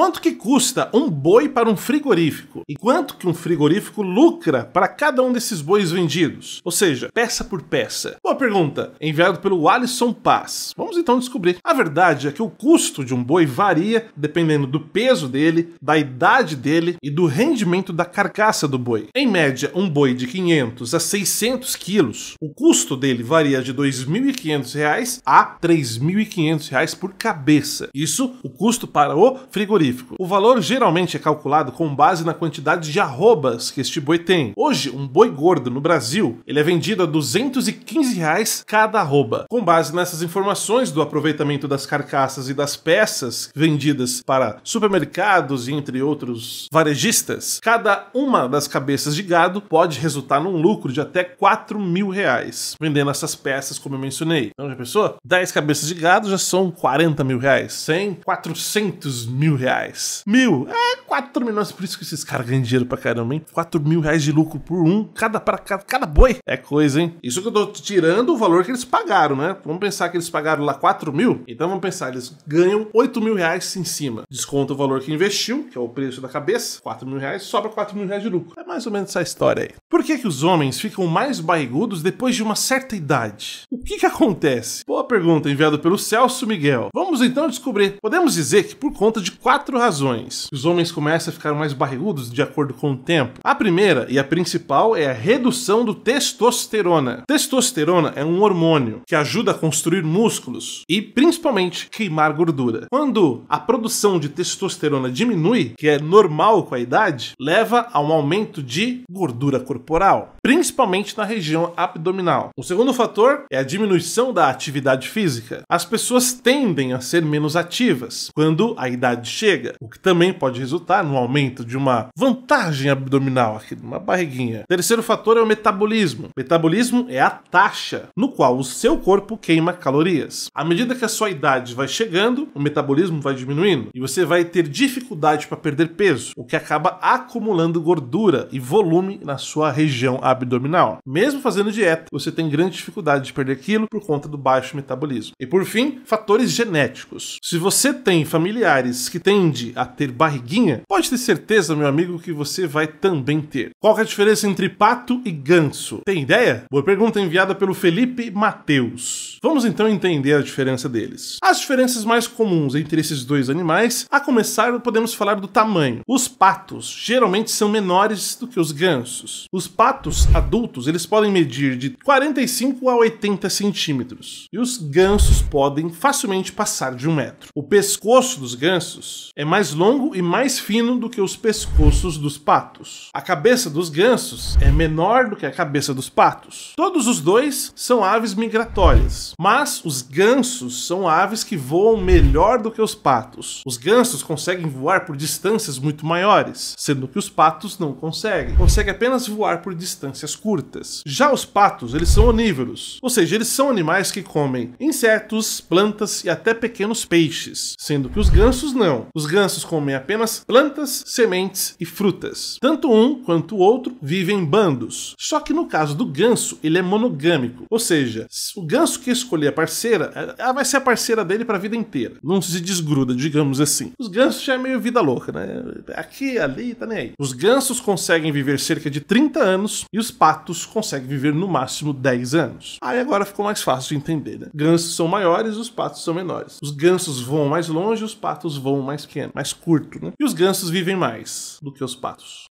Quanto que custa um boi para um frigorífico? E quanto que um frigorífico lucra para cada um desses bois vendidos? Ou seja, peça por peça. Boa pergunta, enviado pelo Alisson Paz. Vamos então descobrir. A verdade é que o custo de um boi varia dependendo do peso dele, da idade dele e do rendimento da carcaça do boi. Em média, um boi de 500 a 600 quilos, o custo dele varia de R$ 2.500 a R$ 3.500 por cabeça. Isso o custo para o frigorífico frigorífico. O valor geralmente é calculado com base na quantidade de arrobas que este boi tem. Hoje, um boi gordo no Brasil, ele é vendido a 215 reais cada arroba. Com base nessas informações do aproveitamento das carcaças e das peças vendidas para supermercados e entre outros varejistas, cada uma das cabeças de gado pode resultar num lucro de até 4 mil reais, vendendo essas peças como eu mencionei. Então já pensou? 10 cabeças de gado já são 40 mil reais, 100, 400 mil reais reais. Mil, é 4 milhões, por isso que esses caras ganham dinheiro pra caramba, hein? 4 mil reais de lucro por um, cada para cada, cada boi. É coisa, hein? Isso que eu tô tirando o valor que eles pagaram, né? Vamos pensar que eles pagaram lá 4 mil, então vamos pensar, eles ganham 8 mil reais em cima. Desconta o valor que investiu, que é o preço da cabeça, 4 mil reais, sobra 4 mil reais de lucro. É mais ou menos essa história aí. Por que, que os homens ficam mais barrigudos depois de uma certa idade? O que, que acontece? Boa pergunta enviada pelo Celso Miguel. Vamos então descobrir. Podemos dizer que por conta de quatro razões os homens começam a ficar mais barrigudos de acordo com o tempo. A primeira e a principal é a redução do testosterona. Testosterona é um hormônio que ajuda a construir músculos e principalmente queimar gordura. Quando a produção de testosterona diminui, que é normal com a idade, leva a um aumento aumento de gordura corporal, principalmente na região abdominal. O segundo fator é a diminuição da atividade física. As pessoas tendem a ser menos ativas quando a idade chega, o que também pode resultar no aumento de uma vantagem abdominal, aqui, uma barriguinha. Terceiro fator é o metabolismo. metabolismo é a taxa no qual o seu corpo queima calorias. À medida que a sua idade vai chegando, o metabolismo vai diminuindo e você vai ter dificuldade para perder peso, o que acaba acumulando gordura e volume na sua região abdominal. Mesmo fazendo dieta, você tem grande dificuldade de perder aquilo por conta do baixo metabolismo. E por fim, fatores genéticos. Se você tem familiares que tende a ter barriguinha, pode ter certeza, meu amigo, que você vai também ter. Qual é a diferença entre pato e ganso? Tem ideia? Boa pergunta enviada pelo Felipe Mateus. Vamos então entender a diferença deles. As diferenças mais comuns entre esses dois animais, a começar podemos falar do tamanho. Os patos geralmente são menores do que os gansos. Os patos adultos, eles podem medir de 45 a 80 centímetros. E os gansos podem facilmente passar de um metro. O pescoço dos gansos é mais longo e mais fino do que os pescoços dos patos. A cabeça dos gansos é menor do que a cabeça dos patos. Todos os dois são aves migratórias, mas os gansos são aves que voam melhor do que os patos. Os gansos conseguem voar por distâncias muito maiores, sendo que os patos não conseguem consegue. Consegue apenas voar por distâncias curtas. Já os patos, eles são onívoros, ou seja, eles são animais que comem insetos, plantas e até pequenos peixes, sendo que os gansos não. Os gansos comem apenas plantas, sementes e frutas. Tanto um quanto o outro vivem em bandos. Só que no caso do ganso, ele é monogâmico, ou seja, o ganso que escolher a parceira, eh, ela vai ser a parceira dele para a vida inteira. Não se desgruda, digamos assim. Os gansos já é meio vida louca, né? Aqui, ali, tá nem aí. Os gansos conseguem conseguem viver cerca de 30 anos e os patos conseguem viver no máximo 10 anos. Aí agora ficou mais fácil de entender, né? Gansos são maiores, os patos são menores. Os gansos voam mais longe, os patos voam mais pequeno, mais curto, né? E os gansos vivem mais do que os patos.